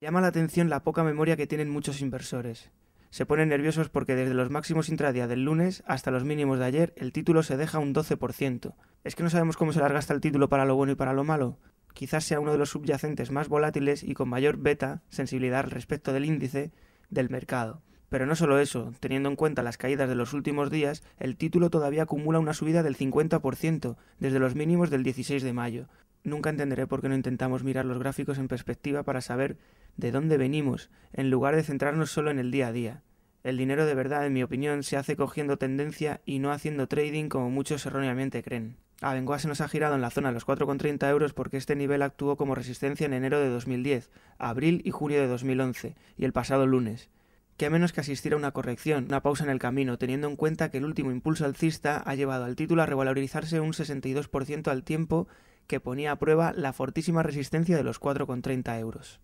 Llama la atención la poca memoria que tienen muchos inversores. Se ponen nerviosos porque desde los máximos intradía del lunes hasta los mínimos de ayer el título se deja un 12%. ¿Es que no sabemos cómo se larga hasta el título para lo bueno y para lo malo? Quizás sea uno de los subyacentes más volátiles y con mayor beta, sensibilidad respecto del índice, del mercado. Pero no solo eso, teniendo en cuenta las caídas de los últimos días, el título todavía acumula una subida del 50% desde los mínimos del 16 de mayo, Nunca entenderé por qué no intentamos mirar los gráficos en perspectiva para saber de dónde venimos, en lugar de centrarnos solo en el día a día. El dinero de verdad, en mi opinión, se hace cogiendo tendencia y no haciendo trading como muchos erróneamente creen. Avengoa ah, se nos ha girado en la zona de los 4,30 euros porque este nivel actuó como resistencia en enero de 2010, abril y julio de 2011 y el pasado lunes. Que a menos que a una corrección, una pausa en el camino, teniendo en cuenta que el último impulso alcista ha llevado al título a revalorizarse un 62% al tiempo que ponía a prueba la fortísima resistencia de los 4,30 euros.